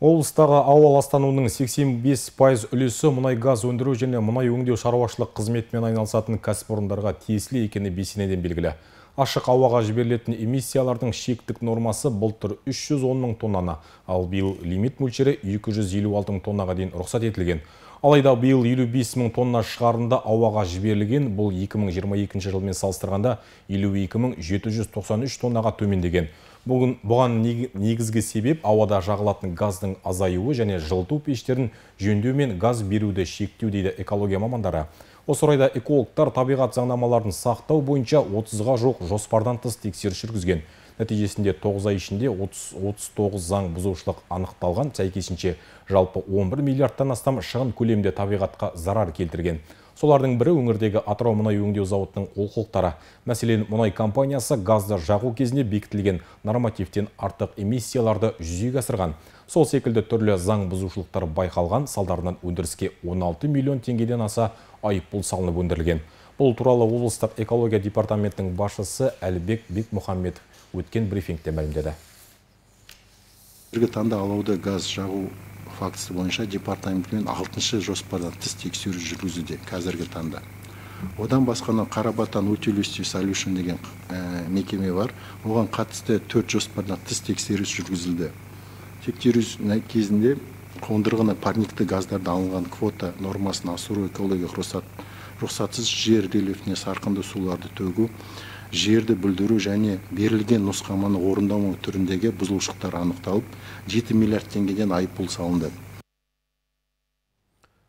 Облыстағы ауа ластануының 85% үлесі мұнай газ өндіру және мұнай өңдеу шаруашылық қызметмен айналысатын кәсіпорындарға тиесілі екені бесенеден белгілі. Ашық ауаға жіберілетін эмиссиялардың шектік нормасы бұлтыр 310 мың тоннаны, ал биыл лимит мөлшері 256 тоннаға дейін рұқсат етілген. Алайда биыл 55 мың тонна шығарында ауаға жіберілген, бұл 2022 жылмен салыстырғанда 793 тоннаға төмендеген. Бүгін бұған негізгі себеп ауада жағылатын газдың азайуы және жылыту пештерін жөндеу мен газ беруді шектеу дейді экология мамандары. Осы орайда экологтар табиғат заңнамаларын сақтау бойынша 30-ға жоқ жоспардан тыс тексеріс жүргізген. Нәтижесінде 9 ай ішінде 30, 39 заң бұзушылық анықталған, сәйкесінше жалпы 11 миллиардтан астам шығын көлемде табиғатқа зарар келтірген. Солардың бірі өңірдегі Атырау мұнай өңдеу зауытының олқылықтары. Мәселен, мұнай компаниясы газды жағу кезіне бекітілген нормативтен артық эмиссияларды жүзеге асырған. Сол секілді түрлі заң бұзушылықтар байқалған салдарынан өндіріске 16 миллион теңгеден аса айып бұл салынып өндірілген. Бұл туралы облыстық экология департаментінің басшысы Әлбек Бекмұхаммедов өткен брифингте мәлімдеді. Бірге таңда алауды газ жағу фактісі бойынша департаментпен алтыншы жоспардан тыс тексеру жүргізуде қазіргі таңда одан басқа мынау қарабатан утилюсти солюшн деген ә, мекеме бар оған қатысты төрт жоспардан тыс тексеріс жүргізілді тексеру кезінде қондырғыны парникті газдарды алынған квота нормасын асыру экологиялық рұқсат рұқсатсыз жер рельефіне сарқынды суларды төгу жерді бүлдіру және берілген нұсқаманы орындамау түріндегі бұзушылықтар анықталып жеті миллиард теңгеден айыппұл салынды